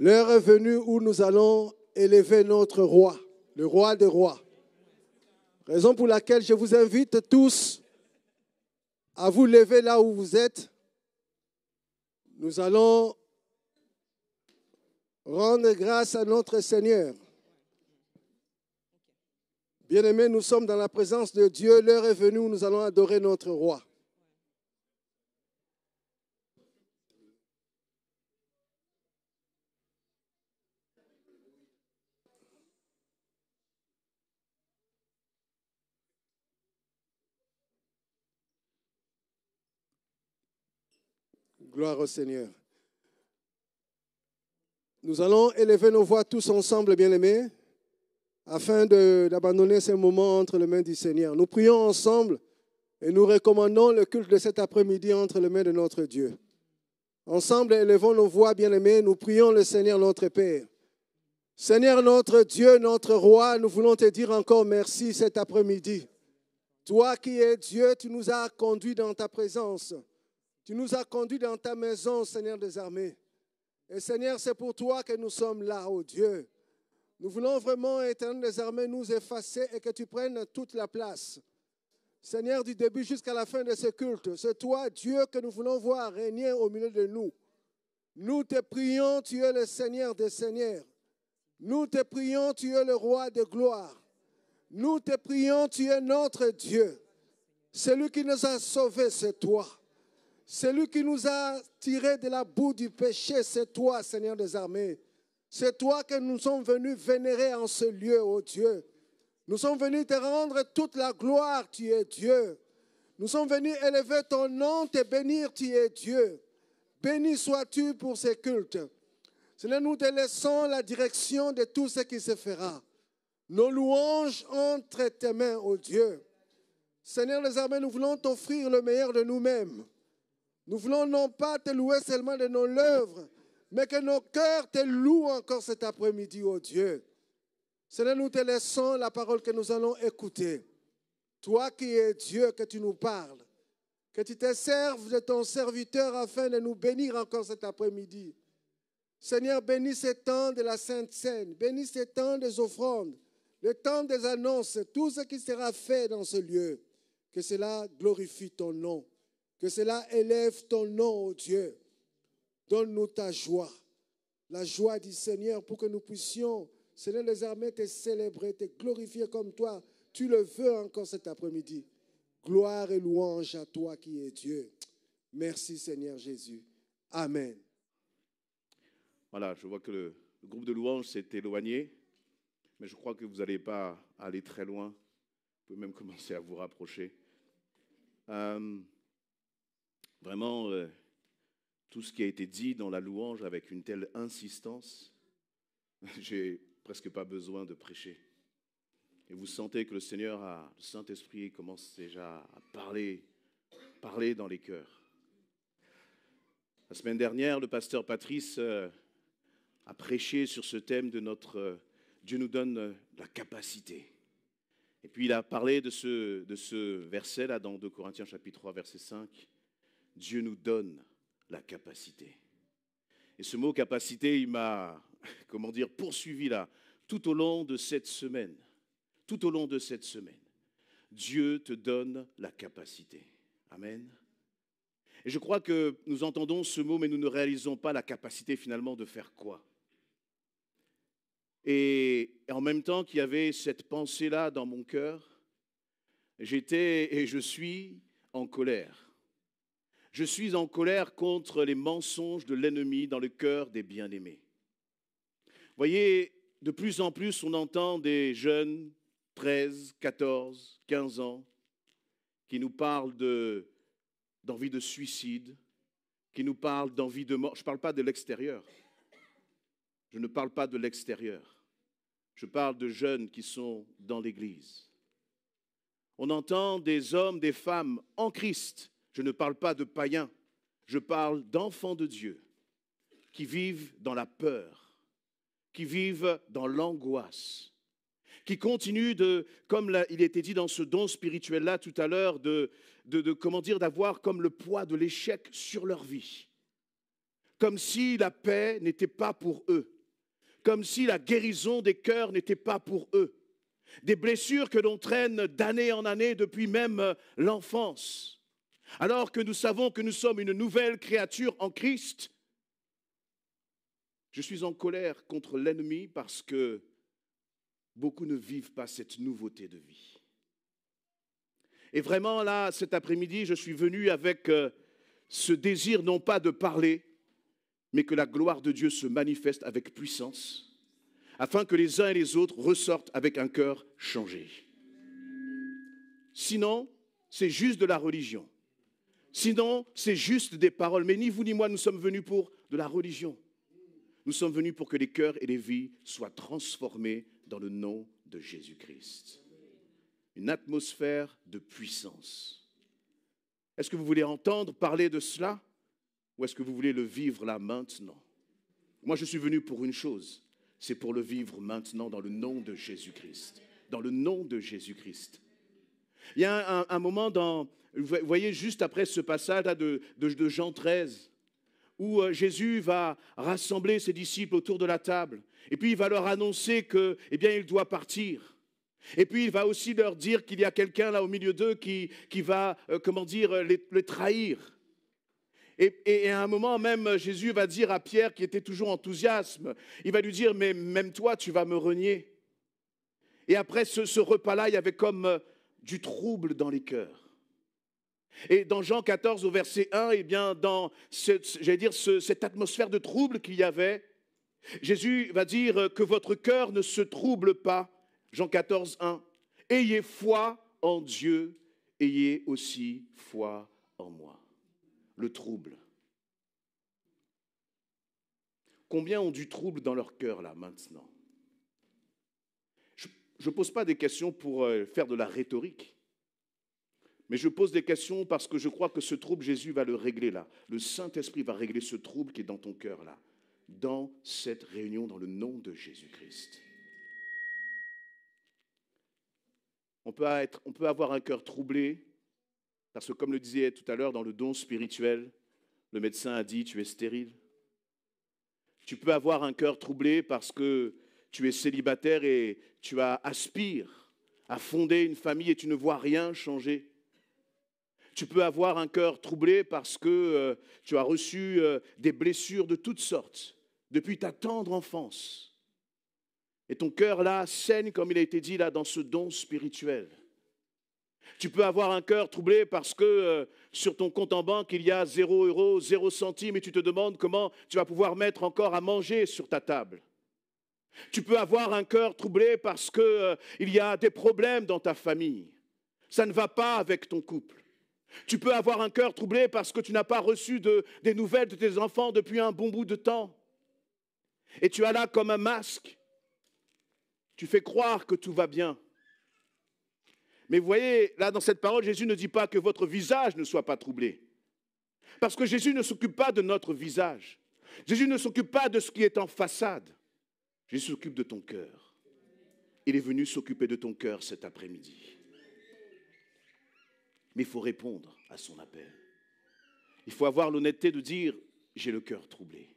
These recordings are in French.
L'heure est venue où nous allons élever notre roi, le roi des rois. Raison pour laquelle je vous invite tous à vous lever là où vous êtes. Nous allons rendre grâce à notre Seigneur. Bien-aimés, nous sommes dans la présence de Dieu. L'heure est venue où nous allons adorer notre roi. Gloire au Seigneur. Nous allons élever nos voix tous ensemble, bien-aimés, afin d'abandonner ce moment entre les mains du Seigneur. Nous prions ensemble et nous recommandons le culte de cet après-midi entre les mains de notre Dieu. Ensemble, élevons nos voix, bien-aimés, nous prions le Seigneur notre Père. Seigneur notre Dieu, notre Roi, nous voulons te dire encore merci cet après-midi. Toi qui es Dieu, tu nous as conduits dans ta présence. Tu nous as conduits dans ta maison, Seigneur des armées. Et Seigneur, c'est pour toi que nous sommes là, ô Dieu. Nous voulons vraiment, éternel des armées, nous effacer et que tu prennes toute la place. Seigneur, du début jusqu'à la fin de ce culte, c'est toi, Dieu, que nous voulons voir régner au milieu de nous. Nous te prions, tu es le Seigneur des Seigneurs. Nous te prions, tu es le roi de gloire. Nous te prions, tu es notre Dieu. Celui qui nous a sauvés, c'est toi. Celui qui nous a tirés de la boue du péché, c'est toi, Seigneur des armées. C'est toi que nous sommes venus vénérer en ce lieu, ô Dieu. Nous sommes venus te rendre toute la gloire, tu es Dieu. Nous sommes venus élever ton nom, te bénir, tu es Dieu. Béni sois-tu pour ces cultes. Seigneur, nous te laissons la direction de tout ce qui se fera. Nos louanges entre tes mains, ô Dieu. Seigneur des armées, nous voulons t'offrir le meilleur de nous-mêmes. Nous voulons non pas te louer seulement de nos œuvres, mais que nos cœurs te louent encore cet après-midi, ô Dieu. Seigneur, nous te laissons la parole que nous allons écouter. Toi qui es Dieu, que tu nous parles, que tu te serves de ton serviteur afin de nous bénir encore cet après-midi. Seigneur, bénis ce temps de la Sainte Seine, bénis ce temps des offrandes, le temps des annonces, tout ce qui sera fait dans ce lieu. Que cela glorifie ton nom. Que cela élève ton nom, oh Dieu. Donne-nous ta joie, la joie du Seigneur, pour que nous puissions, Seigneur les armées, te célébrer, te glorifier comme toi. Tu le veux encore cet après-midi. Gloire et louange à toi qui es Dieu. Merci Seigneur Jésus. Amen. Voilà, je vois que le, groupe de louanges s'est éloigné, mais je crois que vous n'allez pas aller très loin. Vous pouvez même commencer à vous rapprocher. Euh, vraiment euh, tout ce qui a été dit dans la louange avec une telle insistance, j'ai presque pas besoin de prêcher. Et vous sentez que le Seigneur, a, le Saint-Esprit commence déjà à parler, parler dans les cœurs. La semaine dernière, le pasteur Patrice euh, a prêché sur ce thème de notre euh, Dieu nous donne la capacité. Et puis il a parlé de ce, de ce verset-là dans 2 Corinthiens chapitre 3, verset 5. Dieu nous donne la capacité. Et ce mot capacité, il m'a, comment dire, poursuivi là, tout au long de cette semaine. Tout au long de cette semaine. Dieu te donne la capacité. Amen. Et je crois que nous entendons ce mot, mais nous ne réalisons pas la capacité finalement de faire quoi. Et en même temps qu'il y avait cette pensée-là dans mon cœur, j'étais et je suis en colère je suis en colère contre les mensonges de l'ennemi dans le cœur des bien-aimés. Voyez, de plus en plus, on entend des jeunes, 13, 14, 15 ans, qui nous parlent d'envie de, de suicide, qui nous parlent d'envie de mort. Je ne parle pas de l'extérieur. Je ne parle pas de l'extérieur. Je parle de jeunes qui sont dans l'Église. On entend des hommes, des femmes en Christ je ne parle pas de païens, je parle d'enfants de Dieu qui vivent dans la peur, qui vivent dans l'angoisse, qui continuent de, comme il était dit dans ce don spirituel-là tout à l'heure, de, de, de, comment dire, d'avoir comme le poids de l'échec sur leur vie. Comme si la paix n'était pas pour eux. Comme si la guérison des cœurs n'était pas pour eux. Des blessures que l'on traîne d'année en année depuis même euh, l'enfance alors que nous savons que nous sommes une nouvelle créature en Christ, je suis en colère contre l'ennemi parce que beaucoup ne vivent pas cette nouveauté de vie. Et vraiment, là, cet après-midi, je suis venu avec euh, ce désir non pas de parler, mais que la gloire de Dieu se manifeste avec puissance, afin que les uns et les autres ressortent avec un cœur changé. Sinon, c'est juste de la religion. Sinon, c'est juste des paroles. Mais ni vous ni moi, nous sommes venus pour de la religion. Nous sommes venus pour que les cœurs et les vies soient transformés dans le nom de Jésus-Christ. Une atmosphère de puissance. Est-ce que vous voulez entendre parler de cela ou est-ce que vous voulez le vivre là maintenant Moi, je suis venu pour une chose, c'est pour le vivre maintenant dans le nom de Jésus-Christ. Dans le nom de Jésus-Christ. Il y a un, moment dans, vous voyez juste après ce passage là de, Jean 13, où euh, Jésus va rassembler ses disciples autour de la table, et puis il va leur annoncer que, eh bien, il doit partir. Et puis il va aussi leur dire qu'il y a quelqu'un là au milieu d'eux qui, va, euh, comment dire, euh, le trahir. Et, à un moment même, Jésus va dire à Pierre, qui était toujours enthousiasme, il va lui dire, mais même toi, tu vas me renier. Et après ce, ce repas-là, il y avait comme du trouble dans les cœurs. Et dans Jean 14 au verset 1, eh bien, dans ce, dire, cette atmosphère de trouble qu'il y avait, Jésus va dire euh, que votre cœur ne se trouble pas. Jean 14, 1. Ayez foi en Dieu, ayez aussi foi en moi. Le trouble. Combien ont du trouble dans leur cœur là maintenant Je ne pose pas des questions pour euh, faire de la rhétorique. Mais je pose des questions parce que je crois que ce trouble, Jésus va le régler là. Le Saint-Esprit va régler ce trouble qui est dans ton cœur là, dans cette réunion, dans le nom de Jésus-Christ. On peut, être, on peut avoir un cœur troublé, parce que comme le disait tout à l'heure, dans le don spirituel, le médecin a dit, tu es stérile. Tu peux avoir un cœur troublé parce que tu es célibataire et tu aspires à fonder une famille et tu ne vois rien changer. Tu peux avoir un cœur troublé parce que euh, tu as reçu euh, des blessures de toutes sortes depuis ta tendre enfance. Et ton cœur là saigne, comme il a été dit là, dans ce don spirituel. Tu peux avoir un cœur troublé parce que euh, sur ton compte en banque, il y a 0 euros, 0 centimes et tu te demandes comment tu vas pouvoir mettre encore à manger sur ta table. Tu peux avoir un cœur troublé parce qu'il il y a des problèmes dans ta famille. Ça ne va pas avec ton couple. Tu peux avoir un cœur troublé parce que tu n'as pas reçu des nouvelles de tes enfants depuis un bon bout de temps. Et tu as là comme un masque. Tu fais croire que tout va bien. Mais vous voyez, là dans cette parole, Jésus ne dit pas que votre visage ne soit pas troublé. Parce que Jésus ne s'occupe pas de notre visage. Jésus ne s'occupe pas de ce qui est en façade. Jésus s'occupe de ton cœur. Il est venu s'occuper de ton cœur cet après-midi. Mais il faut répondre à son appel. Il faut avoir l'honnêteté de dire, j'ai le cœur troublé. Et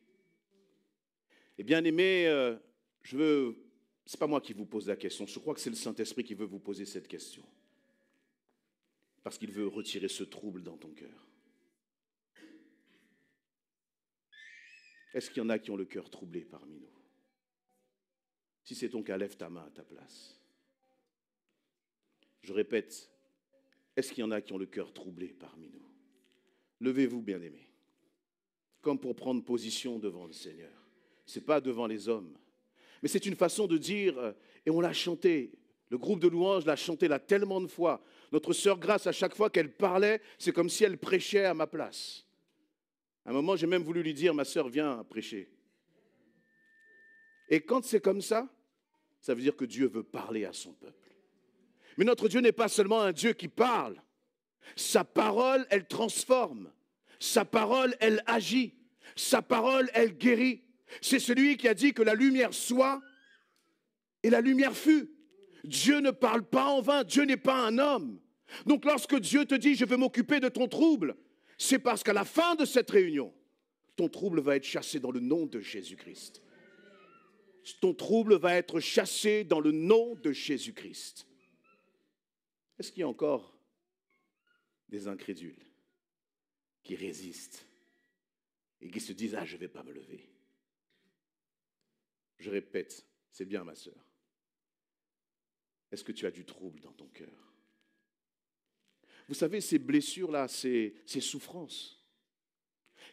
eh bien aimé, euh, je veux... Ce n'est pas moi qui vous pose la question, je crois que c'est le Saint-Esprit qui veut vous poser cette question. Parce qu'il veut retirer ce trouble dans ton cœur. Est-ce qu'il y en a qui ont le cœur troublé parmi nous Si c'est ton cas, lève ta main à ta place. Je répète, est-ce qu'il y en a qui ont le cœur troublé parmi nous Levez-vous, bien-aimés, comme pour prendre position devant le Seigneur. Ce n'est pas devant les hommes. Mais c'est une façon de dire, euh, et on l'a chanté, le groupe de louanges l'a chanté là tellement de fois. Notre sœur Grâce, à chaque fois qu'elle parlait, c'est comme si elle prêchait à ma place. À un moment, j'ai même voulu lui dire, ma sœur, viens prêcher. Et quand c'est comme ça, ça veut dire que Dieu veut parler à son peuple. Mais notre Dieu n'est pas seulement un Dieu qui parle. Sa parole, elle transforme. Sa parole, elle agit. Sa parole, elle guérit. C'est celui qui a dit que la lumière soit et la lumière fut. Dieu ne parle pas en vain. Dieu n'est pas un homme. Donc lorsque Dieu te dit, je veux m'occuper de ton trouble, c'est parce qu'à la fin de cette réunion, ton trouble va être chassé dans le nom de Jésus-Christ. Ton trouble va être chassé dans le nom de Jésus-Christ. Est-ce qu'il y a encore des incrédules qui résistent et qui se disent Ah, je ne vais pas me lever Je répète, c'est bien ma sœur. Est-ce que tu as du trouble dans ton cœur Vous savez, ces blessures-là, ces, ces souffrances,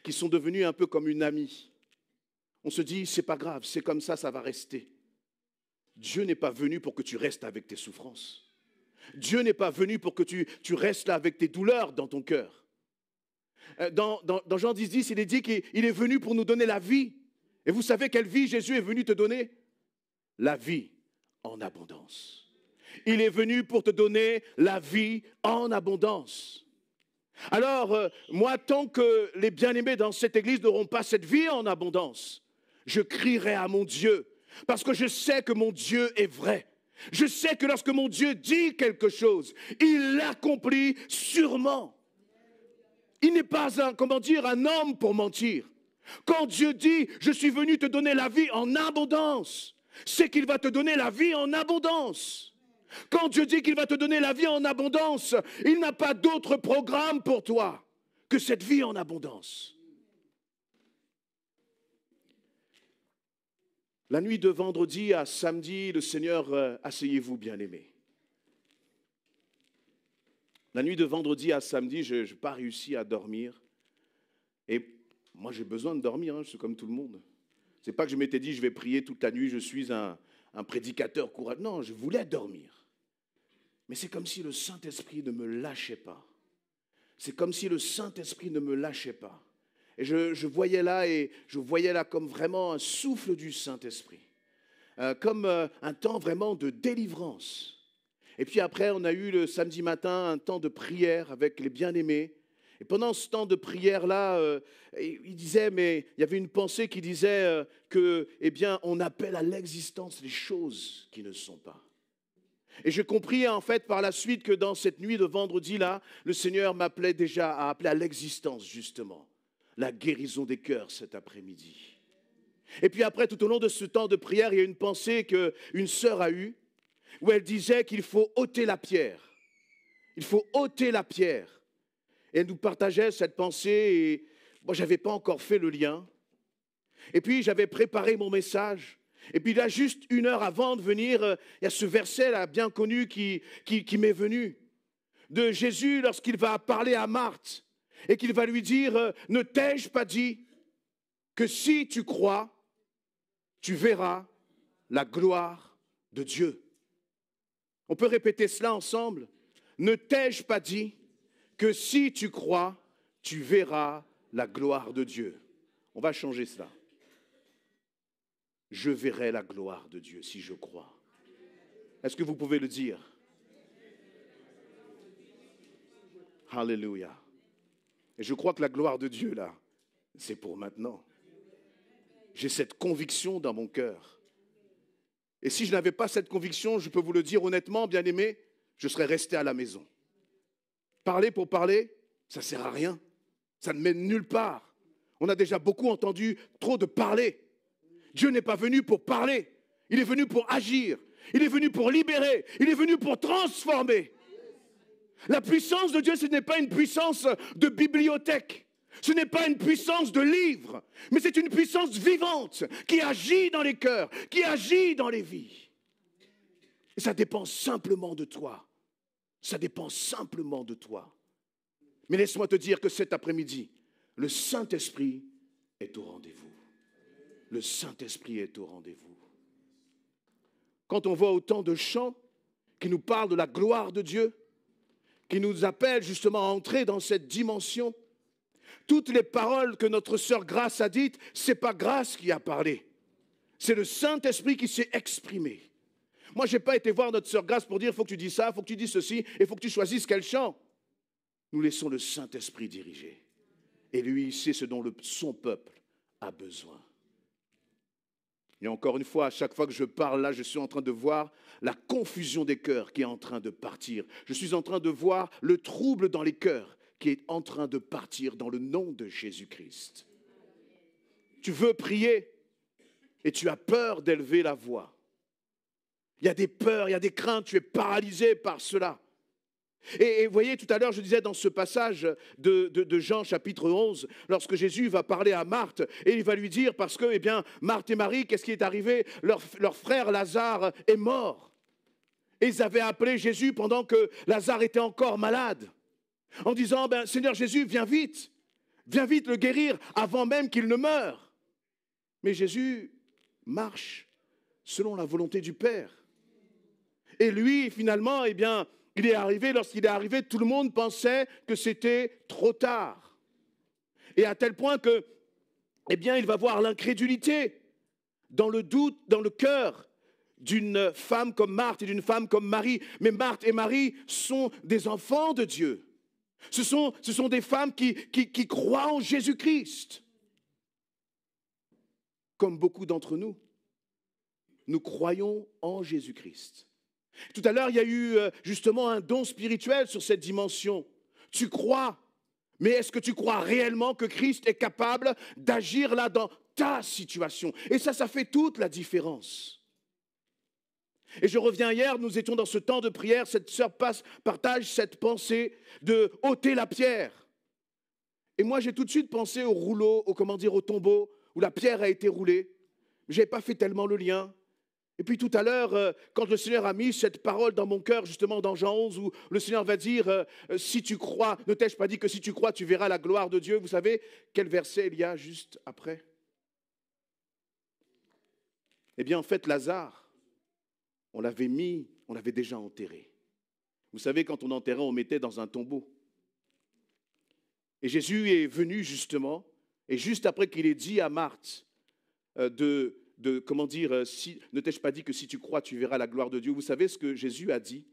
qui sont devenues un peu comme une amie. On se dit, c'est pas grave, c'est comme ça, ça va rester. Dieu n'est pas venu pour que tu restes avec tes souffrances. Dieu n'est pas venu pour que tu, restes là avec tes douleurs dans ton cœur. Euh, dans, dans, dans Jean 10, il est dit qu'il est venu pour nous donner la vie. Et vous savez quelle vie Jésus est venu te donner La vie en abondance. Il est venu pour te donner la vie en abondance. Alors, euh, moi, tant que les bien-aimés dans cette Église n'auront pas cette vie en abondance, je crierai à mon Dieu, parce que je sais que mon Dieu est vrai. Je sais que lorsque mon Dieu dit quelque chose, il l'accomplit sûrement. Il n'est pas un, comment dire, un homme pour mentir. Quand Dieu dit, je suis venu te donner la vie en abondance, c'est qu'il va te donner la vie en abondance. Quand Dieu dit qu'il va te donner la vie en abondance, il n'a pas d'autre programme pour toi que cette vie en abondance. La nuit de vendredi à samedi, le Seigneur, euh, asseyez-vous, bien-aimés. La nuit de vendredi à samedi, je n'ai pas réussi à dormir. Et moi, j'ai besoin de dormir, hein, je suis comme tout le monde. Ce n'est pas que je m'étais dit, je vais prier toute la nuit, je suis un, prédicateur courant. Non, je voulais dormir. Mais c'est comme si le Saint-Esprit ne me lâchait pas. C'est comme si le Saint-Esprit ne me lâchait pas. Et je, voyais là, et je voyais là comme vraiment un souffle du Saint-Esprit, euh, comme euh, un temps vraiment de délivrance. Et puis après, on a eu le samedi matin un temps de prière avec les bien-aimés. Et pendant ce temps de prière-là, euh, il disait, mais il y avait une pensée qui disait que, eh bien, on appelle à l'existence les choses qui ne sont pas. Et j'ai compris en fait par la suite que dans cette nuit de vendredi là, le Seigneur m'appelait déjà à appeler à l'existence justement la guérison des cœurs cet après-midi. Et puis après, tout au long de ce temps de prière, il y a une pensée qu'une sœur a eue, où elle disait qu'il faut ôter la pierre. Il faut ôter la pierre. Et elle nous partageait cette pensée, et moi, je n'avais pas encore fait le lien. Et puis, j'avais préparé mon message. Et puis là, juste une heure avant de venir, euh, il y a ce verset là bien connu qui, qui m'est venu de Jésus lorsqu'il va parler à Marthe et qu'il va lui dire, euh, ne t'ai-je pas dit que si tu crois, tu verras la gloire de Dieu. On peut répéter cela ensemble. Ne t'ai-je pas dit que si tu crois, tu verras la gloire de Dieu. On va changer cela. Je verrai la gloire de Dieu si je crois. Est-ce que vous pouvez le dire Hallelujah. Et je crois que la gloire de Dieu, là, c'est pour maintenant. J'ai cette conviction dans mon cœur. Et si je n'avais pas cette conviction, je peux vous le dire honnêtement, bien aimé, je serais resté à la maison. Parler pour parler, ça ne sert à rien. Ça ne mène nulle part. On a déjà beaucoup entendu trop de parler. Dieu n'est pas venu pour parler. Il est venu pour agir. Il est venu pour libérer. Il est venu pour transformer. La puissance de Dieu, ce n'est pas une puissance de bibliothèque. Ce n'est pas une puissance de livre, mais c'est une puissance vivante qui agit dans les cœurs, qui agit dans les vies. Et ça dépend simplement de toi. Ça dépend simplement de toi. Mais laisse-moi te dire que cet après-midi, le Saint-Esprit est au rendez-vous. Le Saint-Esprit est au rendez-vous. Quand on voit autant de chants qui nous parlent de la gloire de Dieu, qui nous appelle justement à entrer dans cette dimension. Toutes les paroles que notre sœur Grâce a dites, c'est pas Grâce qui a parlé. C'est le Saint-Esprit qui s'est exprimé. Moi, je n'ai pas été voir notre sœur Grâce pour dire, il faut que tu dises ça, il faut que tu dises ceci, il faut que tu choisisses quel chant. Nous laissons le Saint-Esprit diriger. Et lui, c'est sait ce dont son peuple a besoin. Et encore une fois, à chaque fois que je parle là, je suis en train de voir la confusion des cœurs qui est en train de partir. Je suis en train de voir le trouble dans les cœurs qui est en train de partir dans le nom de Jésus-Christ. Tu veux prier et tu as peur d'élever la voix. Il y a des peurs, il y a des craintes, tu es paralysé par cela. Et, vous voyez, tout à l'heure, je disais dans ce passage de, Jean chapitre 11, lorsque Jésus va parler à Marthe, et il va lui dire, parce que, eh bien, Marthe et Marie, qu'est-ce qui est arrivé leur, frère Lazare est mort. Et ils avaient appelé Jésus pendant que Lazare était encore malade, en disant, ben, Seigneur Jésus, viens vite, viens vite le guérir avant même qu'il ne meure. Mais Jésus marche selon la volonté du Père. Et lui, finalement, eh bien, il est arrivé, lorsqu'il est arrivé, tout le monde pensait que c'était trop tard. Et à tel point que, eh bien, il va voir l'incrédulité dans le doute, dans le cœur d'une femme comme Marthe et d'une femme comme Marie. Mais Marthe et Marie sont des enfants de Dieu. Ce sont, ce sont des femmes qui, qui croient en Jésus-Christ. Comme beaucoup d'entre nous, nous croyons en Jésus-Christ. Tout à l'heure, il y a eu euh, justement un don spirituel sur cette dimension. Tu crois, mais est-ce que tu crois réellement que Christ est capable d'agir là dans ta situation Et ça, ça fait toute la différence. Et je reviens hier, nous étions dans ce temps de prière, cette sœur partage cette pensée de ôter la pierre. Et moi, j'ai tout de suite pensé au rouleau, au comment dire, au tombeau où la pierre a été roulée. Je n'ai pas fait tellement le lien. Et puis tout à l'heure, euh, quand le Seigneur a mis cette parole dans mon cœur, justement dans Jean 11, où le Seigneur va dire, euh, euh, si tu crois, ne t'ai-je pas dit que si tu crois, tu verras la gloire de Dieu Vous savez quel verset il y a juste après Eh bien, en fait, Lazare, on l'avait mis, on l'avait déjà enterré. Vous savez, quand on enterrait, on mettait dans un tombeau. Et Jésus est venu justement, et juste après qu'il ait dit à Marthe de de comment dire, euh, si, ne t'ai-je pas dit que si tu crois, tu verras la gloire de Dieu Vous savez ce que Jésus a dit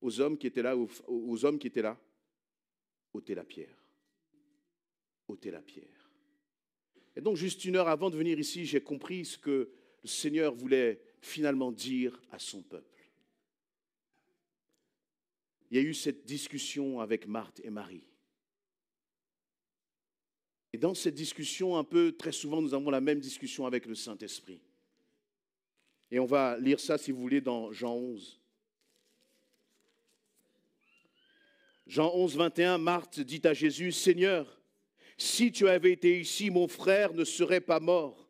aux hommes qui étaient là, aux, aux hommes qui étaient là ôtez la pierre. ôtez la pierre. Et donc, juste une heure avant de venir ici, j'ai compris ce que le Seigneur voulait finalement dire à son peuple. Il y a eu cette discussion avec Marthe et Marie. Et dans cette discussion, un peu, très souvent, nous avons la même discussion avec le Saint-Esprit. Et on va lire ça, si vous voulez, dans Jean 11. Jean 11, 21, Marthe dit à Jésus, Seigneur, si tu avais été ici, mon frère ne serait pas mort.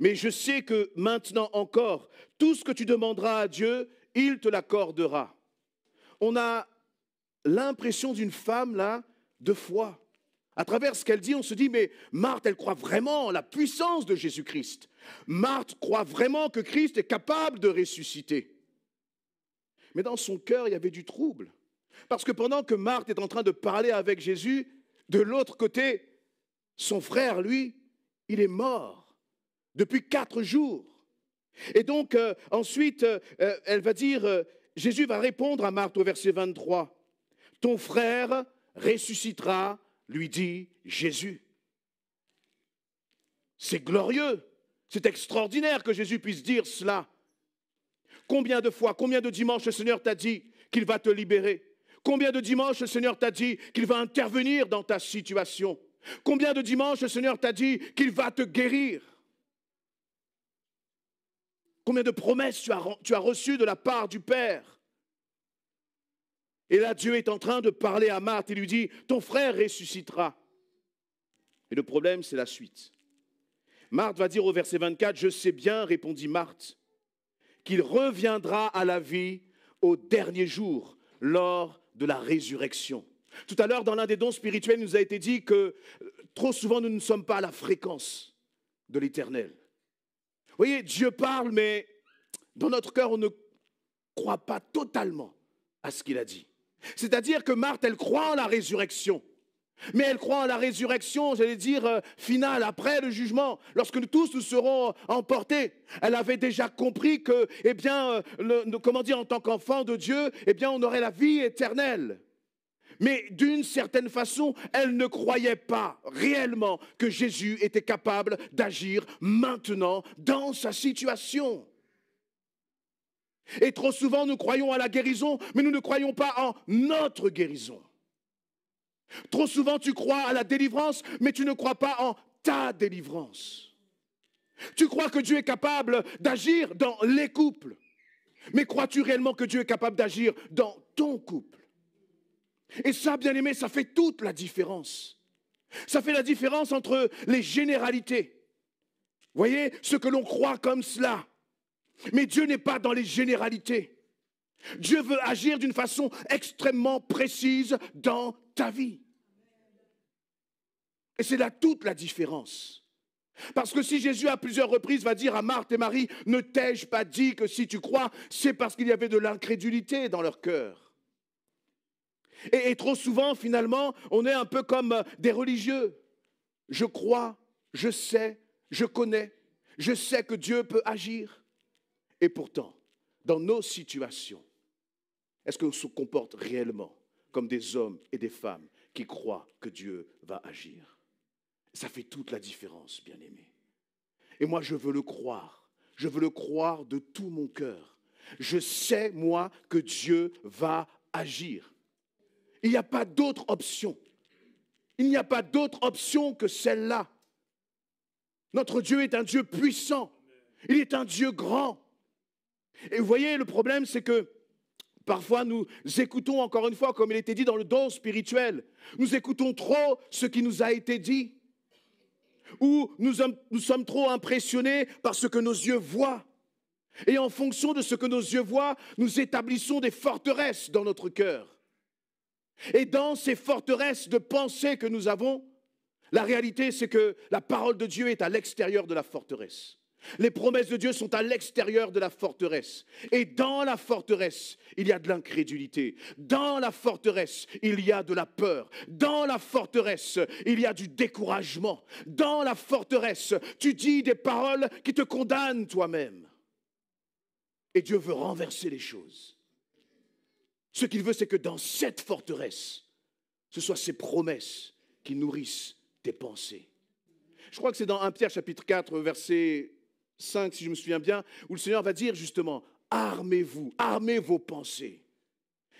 Mais je sais que maintenant encore, tout ce que tu demanderas à Dieu, il te l'accordera. On a l'impression d'une femme là de foi. À travers ce qu'elle dit, on se dit, mais Marthe, elle croit vraiment en la puissance de Jésus-Christ. Marthe croit vraiment que Christ est capable de ressusciter. Mais dans son cœur, il y avait du trouble. Parce que pendant que Marthe est en train de parler avec Jésus, de l'autre côté, son frère, lui, il est mort depuis quatre jours. Et donc, euh, ensuite, euh, euh, elle va dire, Jésus va répondre à Marthe au verset 23, Ton frère ressuscitera lui dit Jésus. C'est glorieux, c'est extraordinaire que Jésus puisse dire cela. Combien de fois, combien de dimanches le Seigneur t'a dit qu'il va te libérer Combien de dimanches le Seigneur t'a dit qu'il va intervenir dans ta situation Combien de dimanches le Seigneur t'a dit qu'il va te guérir Combien de promesses tu as, reçues de la part du Père et là, Dieu est en train de parler à Marthe et lui dit, ton frère ressuscitera. Et le problème, c'est la suite. Marthe va dire au verset 24, je sais bien, répondit Marthe, qu'il reviendra à la vie au dernier jour, lors de la résurrection. Tout à l'heure, dans l'un des dons spirituels, il nous a été dit que euh, trop souvent, nous ne sommes pas à la fréquence de l'éternel. Vous voyez, Dieu parle, mais dans notre cœur, on ne croit pas totalement à ce qu'il a dit. C'est-à-dire que Marthe, elle croit en la résurrection. Mais elle croit en la résurrection, j'allais dire, euh, finale, après le jugement, lorsque nous tous nous serons emportés. Elle avait déjà compris que, eh bien, euh, comment dire, en tant qu'enfant de Dieu, eh bien, on aurait la vie éternelle. Mais d'une certaine façon, elle ne croyait pas réellement que Jésus était capable d'agir maintenant dans sa situation. Et trop souvent, nous croyons à la guérison, mais nous ne croyons pas en notre guérison. Trop souvent, tu crois à la délivrance, mais tu ne crois pas en ta délivrance. Tu crois que Dieu est capable d'agir dans les couples, mais crois-tu réellement que Dieu est capable d'agir dans ton couple Et ça, bien aimé, ça fait toute la différence. Ça fait la différence entre les généralités. Voyez, ce que l'on croit comme cela, mais Dieu n'est pas dans les généralités. Dieu veut agir d'une façon extrêmement précise dans ta vie. Et c'est là toute la différence. Parce que si Jésus à plusieurs reprises va dire à Marthe et Marie, ne t'ai-je pas dit que si tu crois, c'est parce qu'il y avait de l'incrédulité dans leur cœur. Et, et trop souvent, finalement, on est un peu comme euh, des religieux. Je crois, je sais, je connais, je sais que Dieu peut agir. Et pourtant, dans nos situations, est-ce qu'on se comporte réellement comme des hommes et des femmes qui croient que Dieu va agir Ça fait toute la différence, bien-aimés. Et moi, je veux le croire. Je veux le croire de tout mon cœur. Je sais, moi, que Dieu va agir. Il n'y a pas d'autre option. Il n'y a pas d'autre option que celle-là. Notre Dieu est un Dieu puissant. Il est un Dieu grand. Et vous voyez, le problème, c'est que parfois nous écoutons, encore une fois, comme il était dit dans le don spirituel, nous écoutons trop ce qui nous a été dit, ou nous, sommes trop impressionnés par ce que nos yeux voient. Et en fonction de ce que nos yeux voient, nous établissons des forteresses dans notre cœur. Et dans ces forteresses de pensée que nous avons, la réalité, c'est que la parole de Dieu est à l'extérieur de la forteresse. Les promesses de Dieu sont à l'extérieur de la forteresse. Et dans la forteresse, il y a de l'incrédulité. Dans la forteresse, il y a de la peur. Dans la forteresse, il y a du découragement. Dans la forteresse, tu dis des paroles qui te condamnent toi-même. Et Dieu veut renverser les choses. Ce qu'il veut, c'est que dans cette forteresse, ce soient ses promesses qui nourrissent tes pensées. Je crois que c'est dans 1 Pierre chapitre 4, verset 5, si je me souviens bien, où le Seigneur va dire justement, armez-vous, armez vos pensées.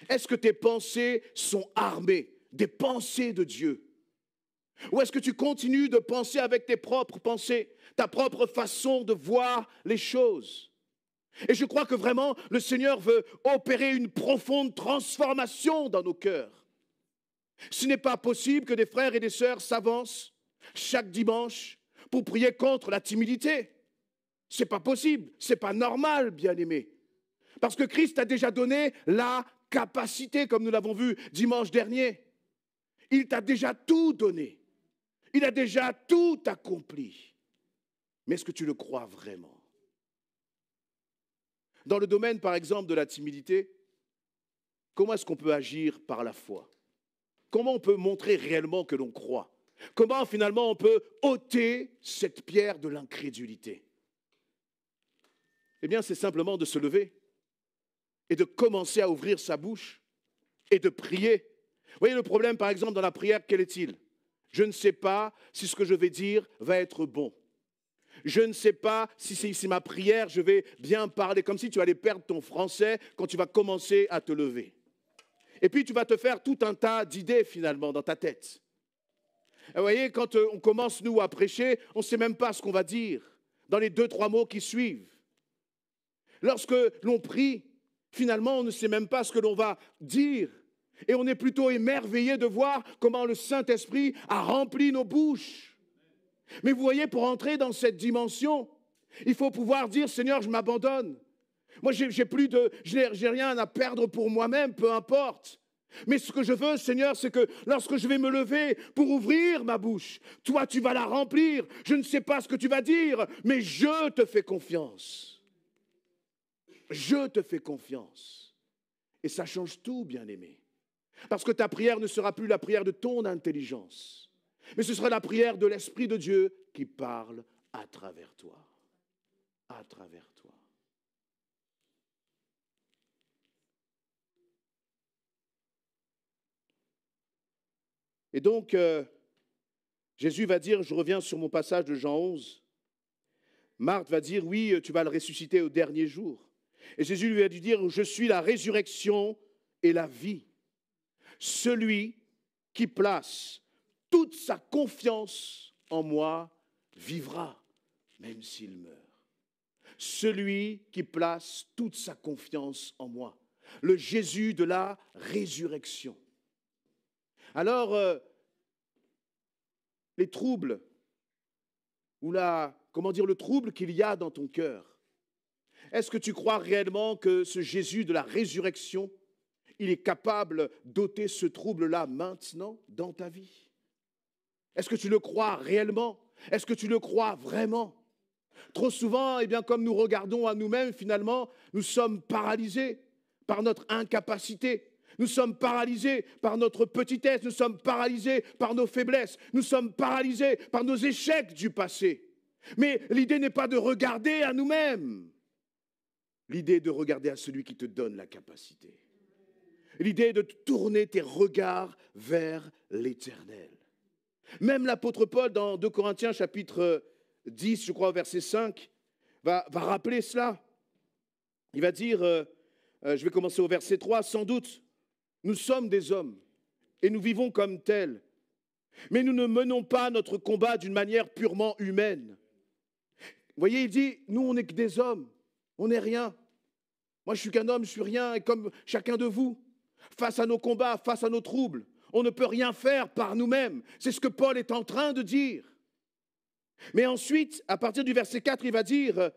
Est-ce que tes pensées sont armées des pensées de Dieu Ou est-ce que tu continues de penser avec tes propres pensées, ta propre façon de voir les choses Et je crois que vraiment, le Seigneur veut opérer une profonde transformation dans nos cœurs. Ce n'est pas possible que des frères et des sœurs s'avancent chaque dimanche pour prier contre la timidité c'est pas possible, c'est pas normal, bien-aimé. Parce que Christ a déjà donné la capacité, comme nous l'avons vu dimanche dernier. Il t'a déjà tout donné. Il a déjà tout accompli. Mais est-ce que tu le crois vraiment Dans le domaine, par exemple, de la timidité, comment est-ce qu'on peut agir par la foi Comment on peut montrer réellement que l'on croit Comment finalement on peut ôter cette pierre de l'incrédulité eh bien, c'est simplement de se lever et de commencer à ouvrir sa bouche et de prier. Vous voyez le problème, par exemple, dans la prière, quel est-il Je ne sais pas si ce que je vais dire va être bon. Je ne sais pas si c'est ma prière, je vais bien parler, comme si tu allais perdre ton français quand tu vas commencer à te lever. Et puis tu vas te faire tout un tas d'idées finalement dans ta tête. Et vous voyez, quand euh, on commence, nous, à prêcher, on ne sait même pas ce qu'on va dire dans les deux, trois mots qui suivent. Lorsque l'on prie, finalement, on ne sait même pas ce que l'on va dire. Et on est plutôt émerveillé de voir comment le Saint-Esprit a rempli nos bouches. Mais vous voyez, pour entrer dans cette dimension, il faut pouvoir dire, Seigneur, je m'abandonne. Moi, j'ai plus de, j'ai rien à perdre pour moi-même, peu importe. Mais ce que je veux, Seigneur, c'est que lorsque je vais me lever pour ouvrir ma bouche, toi, tu vas la remplir. Je ne sais pas ce que tu vas dire, mais je te fais confiance. Je te fais confiance. Et ça change tout, bien-aimé. Parce que ta prière ne sera plus la prière de ton intelligence, mais ce sera la prière de l'Esprit de Dieu qui parle à travers toi. À travers toi. Et donc, euh, Jésus va dire, je reviens sur mon passage de Jean 11, Marthe va dire, oui, tu vas le ressusciter au dernier jour. Et Jésus lui a dû dire, je suis la résurrection et la vie. Celui qui place toute sa confiance en moi vivra, même s'il meurt. Celui qui place toute sa confiance en moi. Le Jésus de la résurrection. Alors, euh, les troubles, ou la, comment dire, le trouble qu'il y a dans ton cœur, est-ce que tu crois réellement que ce Jésus de la résurrection, il est capable d'ôter ce trouble-là maintenant dans ta vie Est-ce que tu le crois réellement Est-ce que tu le crois vraiment Trop souvent, eh bien, comme nous regardons à nous-mêmes, finalement, nous sommes paralysés par notre incapacité. Nous sommes paralysés par notre petitesse, nous sommes paralysés par nos faiblesses, nous sommes paralysés par nos échecs du passé. Mais l'idée n'est pas de regarder à nous-mêmes, L'idée de regarder à celui qui te donne la capacité. L'idée de tourner tes regards vers l'éternel. Même l'apôtre Paul, dans 2 Corinthiens chapitre 10, je crois, verset 5, va, rappeler cela. Il va dire, euh, euh, je vais commencer au verset 3, sans doute, nous sommes des hommes et nous vivons comme tels. Mais nous ne menons pas notre combat d'une manière purement humaine. Vous voyez, il dit, nous, on n'est que des hommes. On n'est rien. Moi, je suis qu'un homme, je suis rien, et comme chacun de vous. Face à nos combats, face à nos troubles, on ne peut rien faire par nous-mêmes. C'est ce que Paul est en train de dire. Mais ensuite, à partir du verset 4, il va dire,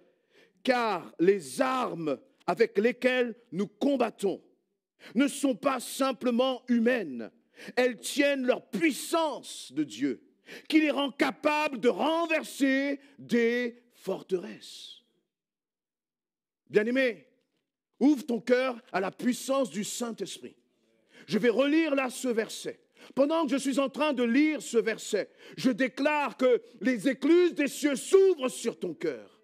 car les armes avec lesquelles nous combattons ne sont pas simplement humaines, elles tiennent leur puissance de Dieu, qui les rend capables de renverser des forteresses. Bien-aimé, ouvre ton cœur à la puissance du Saint-Esprit. Je vais relire là ce verset. Pendant que je suis en train de lire ce verset, je déclare que les écluses des cieux s'ouvrent sur ton cœur.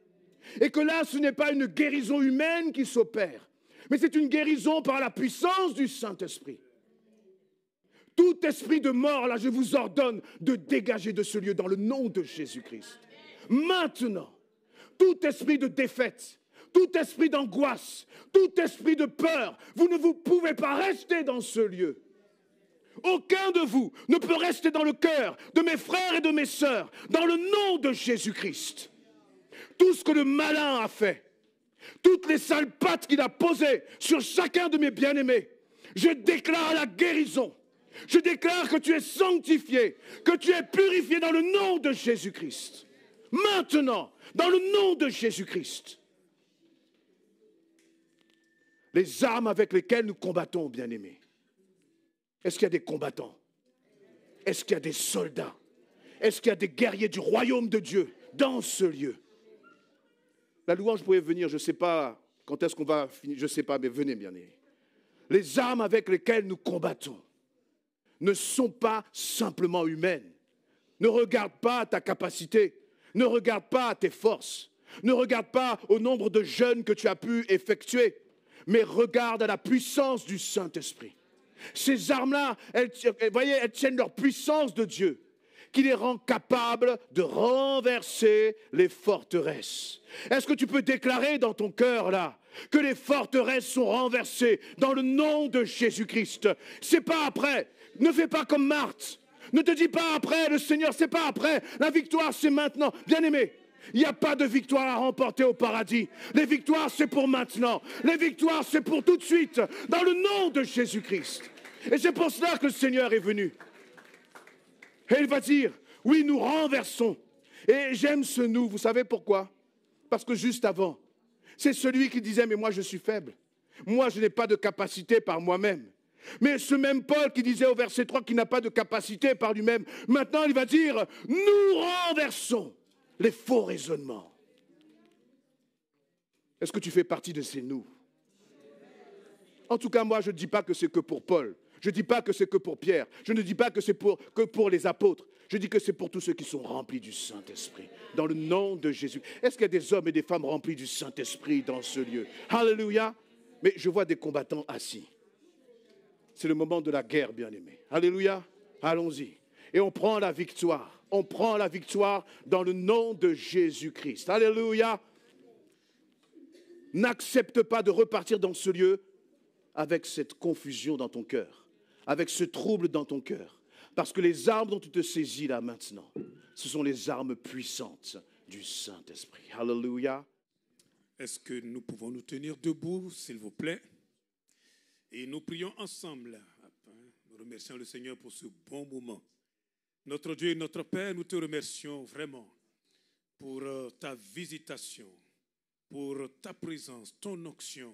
Et que là, ce n'est pas une guérison humaine qui s'opère, mais c'est une guérison par la puissance du Saint-Esprit. Tout esprit de mort, là, je vous ordonne de dégager de ce lieu dans le nom de Jésus-Christ. Maintenant, tout esprit de défaite, tout esprit d'angoisse, tout esprit de peur. Vous ne vous pouvez pas rester dans ce lieu. Aucun de vous ne peut rester dans le cœur de mes frères et de mes sœurs, dans le nom de Jésus-Christ. Tout ce que le malin a fait, toutes les sales pattes qu'il a posées sur chacun de mes bien-aimés, je déclare la guérison. Je déclare que tu es sanctifié, que tu es purifié dans le nom de Jésus-Christ. Maintenant, dans le nom de Jésus-Christ les armes avec lesquelles nous combattons, bien-aimés. Est-ce qu'il y a des combattants Est-ce qu'il y a des soldats Est-ce qu'il y a des guerriers du royaume de Dieu dans ce lieu La louange pourrait venir, je ne sais pas quand est-ce qu'on va finir, je ne sais pas, mais venez, bien-aimés. Les armes avec lesquelles nous combattons ne sont pas simplement humaines. Ne regarde pas ta capacité, ne regarde pas tes forces, ne regarde pas au nombre de jeunes que tu as pu effectuer, mais regarde à la puissance du Saint-Esprit. Ces armes-là, elles, voyez, elles tiennent leur puissance de Dieu qui les rend capables de renverser les forteresses. Est-ce que tu peux déclarer dans ton cœur là que les forteresses sont renversées dans le nom de Jésus-Christ C'est pas après. Ne fais pas comme Marthe. Ne te dis pas après, le Seigneur, c'est pas après. La victoire, c'est maintenant. Bien aimé, il n'y a pas de victoire à remporter au paradis. Les victoires, c'est pour maintenant. Les victoires, c'est pour tout de suite, dans le nom de Jésus-Christ. Et c'est pour cela que le Seigneur est venu. Et il va dire, oui, nous renversons. Et j'aime ce nous, vous savez pourquoi Parce que juste avant, c'est celui qui disait, mais moi je suis faible. Moi je n'ai pas de capacité par moi-même. Mais ce même Paul qui disait au verset 3 qu'il n'a pas de capacité par lui-même, maintenant il va dire, nous renversons les faux raisonnements. Est-ce que tu fais partie de ces nous En tout cas, moi, je ne dis pas que c'est que pour Paul. Je ne dis pas que c'est que pour Pierre. Je ne dis pas que c'est pour, que pour les apôtres. Je dis que c'est pour tous ceux qui sont remplis du Saint-Esprit, dans le nom de Jésus. Est-ce qu'il y a des hommes et des femmes remplis du Saint-Esprit dans ce lieu Alléluia. Mais je vois des combattants assis. C'est le moment de la guerre, bien-aimés. Alléluia. Allons-y. Et on prend la victoire on prend la victoire dans le nom de Jésus-Christ. Alléluia. N'accepte pas de repartir dans ce lieu avec cette confusion dans ton cœur, avec ce trouble dans ton cœur. Parce que les armes dont tu te saisis là maintenant, ce sont les armes puissantes du Saint-Esprit. Alléluia. Est-ce que nous pouvons nous tenir debout, s'il vous plaît Et nous prions ensemble, remercions le Seigneur pour ce bon moment. Notre Dieu et notre Père, nous te remercions vraiment pour euh, ta visitation, pour ta présence, ton onction,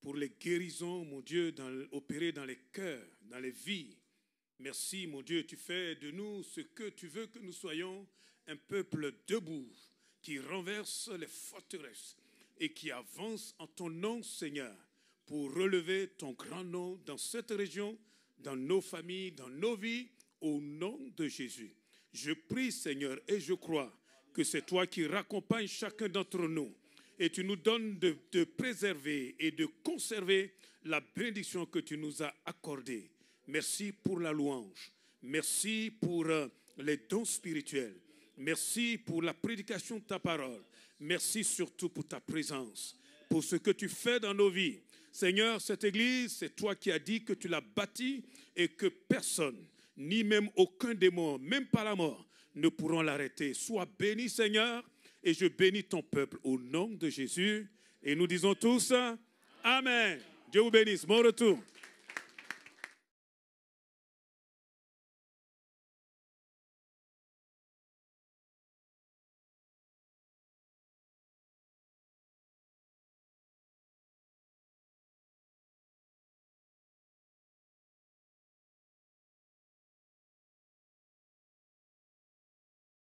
pour les guérisons, mon Dieu, dans, opérées dans les cœurs, dans les vies. Merci, mon Dieu, tu fais de nous ce que tu veux que nous soyons, un peuple debout qui renverse les forteresses et qui avance en ton nom, Seigneur, pour relever ton grand nom dans cette région, dans nos familles, dans nos vies au nom de Jésus. Je prie, Seigneur, et je crois que c'est toi qui raccompagne chacun d'entre nous et tu nous donnes de, de, préserver et de conserver la bénédiction que tu nous as accordée. Merci pour la louange. Merci pour euh, les dons spirituels. Merci pour la prédication de ta parole. Merci surtout pour ta présence, pour ce que tu fais dans nos vies. Seigneur, cette Église, c'est toi qui as dit que tu l'as bâtie et que personne ni même aucun démon, même pas la mort, ne pourront l'arrêter. Sois béni Seigneur, et je bénis ton peuple au nom de Jésus. Et nous disons tous, Amen. Dieu vous bénisse. Bon retour.